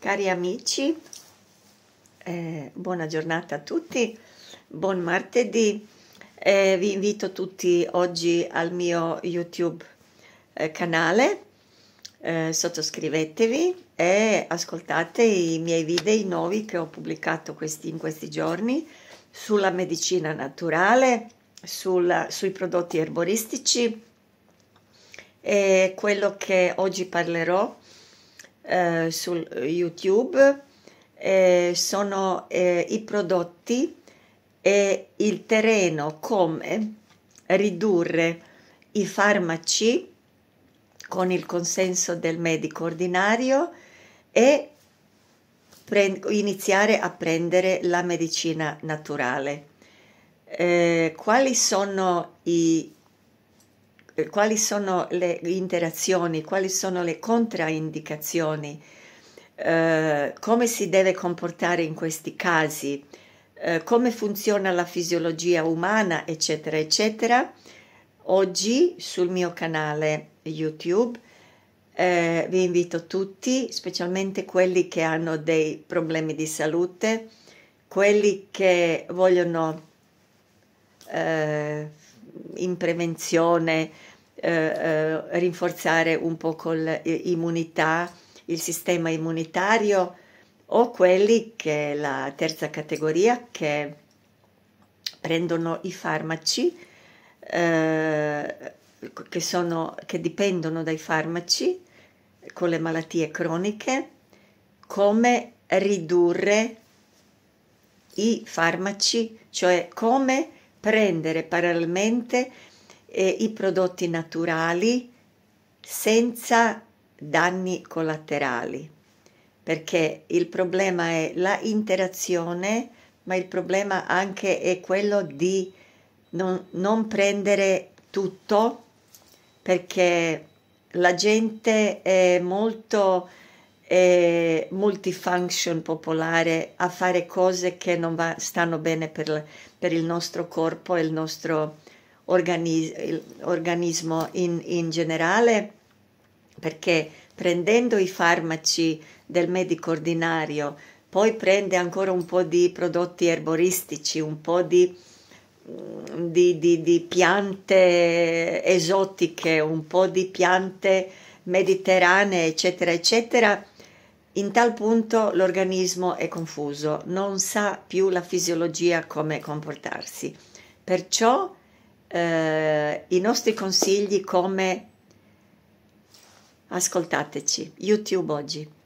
Cari amici, eh, buona giornata a tutti, buon martedì. Eh, vi invito tutti oggi al mio YouTube eh, canale, eh, sottoscrivetevi e ascoltate i miei video nuovi che ho pubblicato questi, in questi giorni sulla medicina naturale, sulla, sui prodotti erboristici e quello che oggi parlerò eh, su YouTube eh, sono eh, i prodotti e il terreno come ridurre i farmaci con il consenso del medico ordinario e iniziare a prendere la medicina naturale. Eh, quali sono i eh, quali sono le interazioni, quali sono le contraindicazioni, eh, come si deve comportare in questi casi, eh, come funziona la fisiologia umana, eccetera, eccetera. Oggi sul mio canale YouTube eh, vi invito tutti, specialmente quelli che hanno dei problemi di salute, quelli che vogliono eh, in prevenzione, eh, eh, rinforzare un po' l'immunità, eh, il sistema immunitario o quelli che la terza categoria che prendono i farmaci eh, che, sono, che dipendono dai farmaci con le malattie croniche, come ridurre i farmaci, cioè come prendere parallelamente eh, i prodotti naturali senza danni collaterali, perché il problema è la interazione, ma il problema anche è quello di non, non prendere tutto, perché la gente è molto e multifunction popolare a fare cose che non va, stanno bene per, per, il nostro corpo e il nostro organi il organismo in, in generale, perché prendendo i farmaci del medico ordinario, poi prende ancora un po' di prodotti erboristici, un po' di mm, di, di, di, piante esotiche, un po' di piante mediterranee, eccetera, eccetera, in tal punto l'organismo è confuso, non sa più la fisiologia come comportarsi. Perciò eh, i nostri consigli come ascoltateci, YouTube oggi.